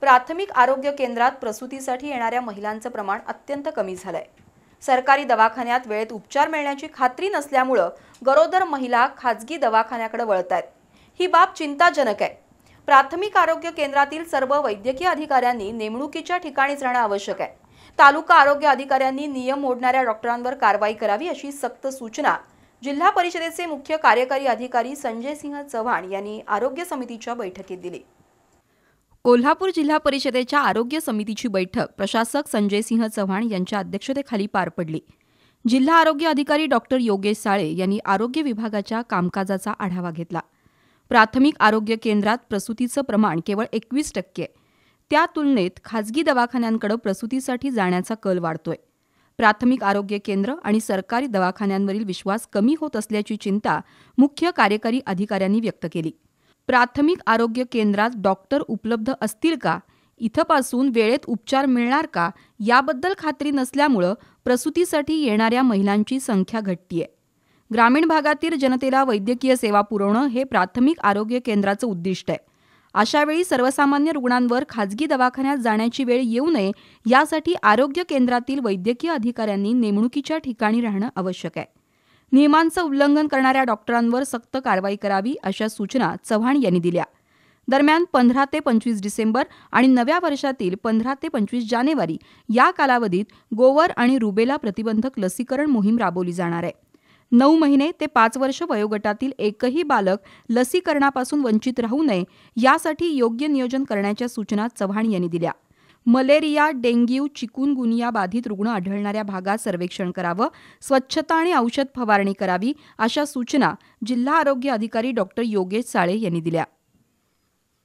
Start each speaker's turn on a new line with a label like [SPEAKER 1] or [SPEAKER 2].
[SPEAKER 1] प्राथमिक आरोग्य केंद्रात प्रसूतीसाठी येणाऱ्या महिलांचं प्रमाण अत्यंत कमी झालंय सरकारी दवाखान्यात वेळेत उपचार मिळण्याची खात्री नसल्यामुळं गरोदर महिला खाजगी दवाखान्याकडे वळत आहेत ही बाब चिंताजनक आहे प्राथमिक आरोग्य केंद्रातील सर्व वैद्यकीय अधिकाऱ्यांनी नेमणुकीच्या ठिकाणीच राहणं आवश्यक आहे तालुका आरोग्य अधिकाऱ्यांनी नियम मोडणाऱ्या डॉक्टरांवर कारवाई करावी अशी सक्त सूचना जिल्हा परिषदेचे मुख्य कार्यकारी अधिकारी संजय सिंह चव्हाण यांनी आरोग्य समितीच्या बैठकीत दिली कोल्हापूर जिल्हा परिषदेच्या आरोग्य समितीची बैठक प्रशासक संजय सिंह चव्हाण यांच्या अध्यक्षतेखाली पार पडली जिल्हा आरोग्य अधिकारी डॉक्टर योगेश साळे यांनी आरोग्य विभागाच्या कामकाजाचा आढावा घेतला प्राथमिक आरोग्य केंद्रात प्रसूतीचं प्रमाण केवळ एकवीस टक्के त्या तुलनेत खाजगी दवाखान्यांकडे प्रसूतीसाठी जाण्याचा कल वाढतोय प्राथमिक आरोग्य केंद्र आणि सरकारी दवाखान्यांवरील विश्वास कमी होत असल्याची चिंता मुख्य कार्यकारी अधिकाऱ्यांनी व्यक्त केली प्राथमिक आरोग्य केंद्रात डॉक्टर उपलब्ध असतील का इथंपासून वेळेत उपचार मिळणार का याबद्दल खात्री नसल्यामुळं प्रसूतीसाठी येणाऱ्या महिलांची संख्या आहे ग्रामीण भागातील जनतेला वैद्यकीय सेवा पुरवणं हे प्राथमिक आरोग्य केंद्राचं उद्दिष्ट आहे अशावेळी सर्वसामान्य रुग्णांवर खाजगी दवाखान्यात जाण्याची वेळ येऊ नये यासाठी आरोग्य केंद्रातील वैद्यकीय अधिकाऱ्यांनी नेमणुकीच्या ठिकाणी राहणं आवश्यक आहे नियमांचं उल्लंघन करणाऱ्या डॉक्टरांवर सक्त कारवाई करावी अशा सूचना चव्हाण यांनी दिल्या दरम्यान पंधरा ते पंचवीस डिसेंबर आणि नव्या वर्षातील पंधरा ते पंचवीस जानेवारी या कालावधीत गोवर आणि रुबेला प्रतिबंधक लसीकरण मोहीम राबवली जाणार आहे नऊ महिने ते पाच वर्ष वयोगटातील एकही बालक लसीकरणापासून वंचित राहू नये यासाठी योग्य नियोजन करण्याच्या सूचना चव्हाण यांनी दिल्या मलेरिया डेंग्यू चिकुनगुनिया बाधित रुग्ण आढळणाऱ्या भागात सर्वेक्षण करावं स्वच्छता आणि औषध फवारणी करावी अशा सूचना जिल्हा आरोग्य अधिकारी डॉक्टर योगेश साळे यांनी दिल्या